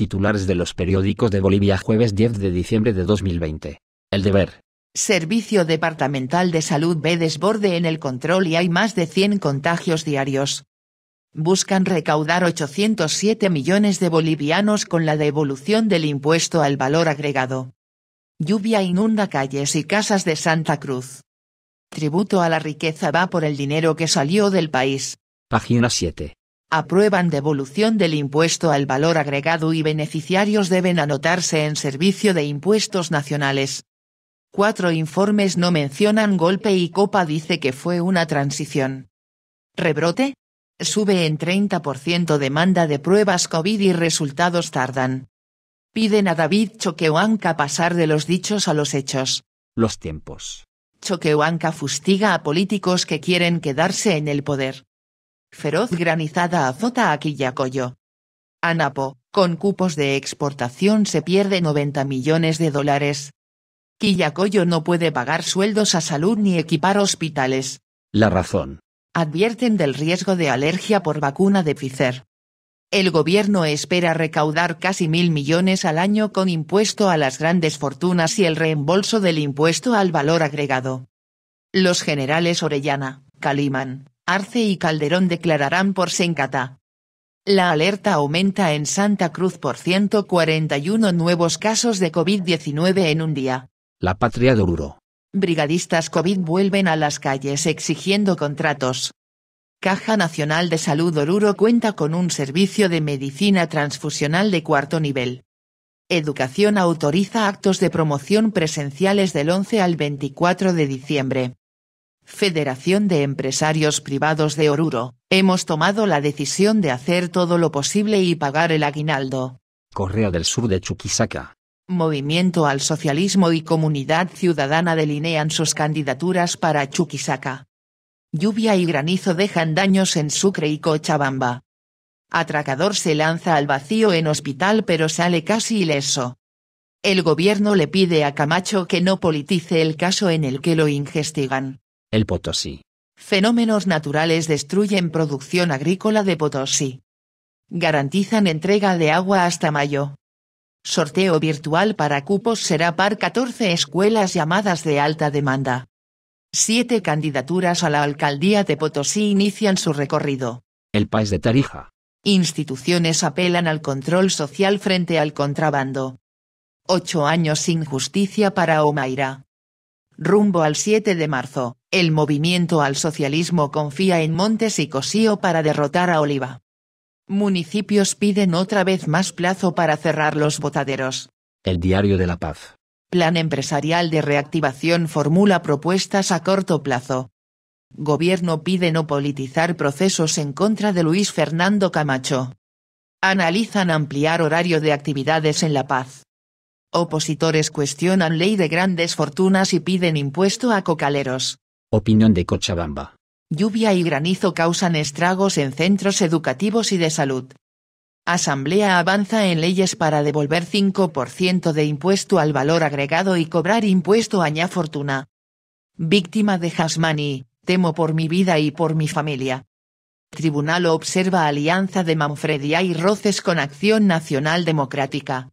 Titulares de los periódicos de Bolivia jueves 10 de diciembre de 2020. El deber. Servicio Departamental de Salud ve desborde en el control y hay más de 100 contagios diarios. Buscan recaudar 807 millones de bolivianos con la devolución del impuesto al valor agregado. Lluvia inunda calles y casas de Santa Cruz. Tributo a la riqueza va por el dinero que salió del país. Página 7 aprueban devolución del impuesto al valor agregado y beneficiarios deben anotarse en Servicio de Impuestos Nacionales. Cuatro informes no mencionan golpe y Copa dice que fue una transición. Rebrote. Sube en 30% demanda de pruebas COVID y resultados tardan. Piden a David Choquehuanca pasar de los dichos a los hechos. Los tiempos. Choquehuanca fustiga a políticos que quieren quedarse en el poder. Feroz granizada azota a Quillacollo. Anapo, con cupos de exportación se pierde 90 millones de dólares. Quillacoyo no puede pagar sueldos a salud ni equipar hospitales. La razón. Advierten del riesgo de alergia por vacuna de Pfizer. El gobierno espera recaudar casi mil millones al año con impuesto a las grandes fortunas y el reembolso del impuesto al valor agregado. Los generales Orellana, Calimán, Arce y Calderón declararán por Sencata. La alerta aumenta en Santa Cruz por 141 nuevos casos de COVID-19 en un día. La patria de Oruro. Brigadistas COVID vuelven a las calles exigiendo contratos. Caja Nacional de Salud Oruro cuenta con un servicio de medicina transfusional de cuarto nivel. Educación autoriza actos de promoción presenciales del 11 al 24 de diciembre. Federación de Empresarios Privados de Oruro, hemos tomado la decisión de hacer todo lo posible y pagar el aguinaldo. Correa del Sur de Chuquisaca. Movimiento al Socialismo y Comunidad Ciudadana delinean sus candidaturas para Chuquisaca. Lluvia y granizo dejan daños en Sucre y Cochabamba. Atracador se lanza al vacío en hospital pero sale casi ileso. El gobierno le pide a Camacho que no politice el caso en el que lo investigan. El Potosí. Fenómenos naturales destruyen producción agrícola de Potosí. Garantizan entrega de agua hasta mayo. Sorteo virtual para cupos será par 14 escuelas llamadas de alta demanda. Siete candidaturas a la alcaldía de Potosí inician su recorrido. El país de Tarija. Instituciones apelan al control social frente al contrabando. Ocho años sin justicia para Omaira. Rumbo al 7 de marzo, el movimiento al socialismo confía en Montes y Cosío para derrotar a Oliva. Municipios piden otra vez más plazo para cerrar los botaderos. El Diario de la Paz. Plan empresarial de reactivación formula propuestas a corto plazo. Gobierno pide no politizar procesos en contra de Luis Fernando Camacho. Analizan ampliar horario de actividades en La Paz. Opositores cuestionan ley de grandes fortunas y piden impuesto a cocaleros. Opinión de Cochabamba. Lluvia y granizo causan estragos en centros educativos y de salud. Asamblea avanza en leyes para devolver 5% de impuesto al valor agregado y cobrar impuesto a ña fortuna. Víctima de Hasmani, temo por mi vida y por mi familia. Tribunal observa alianza de Manfredia y roces con Acción Nacional Democrática.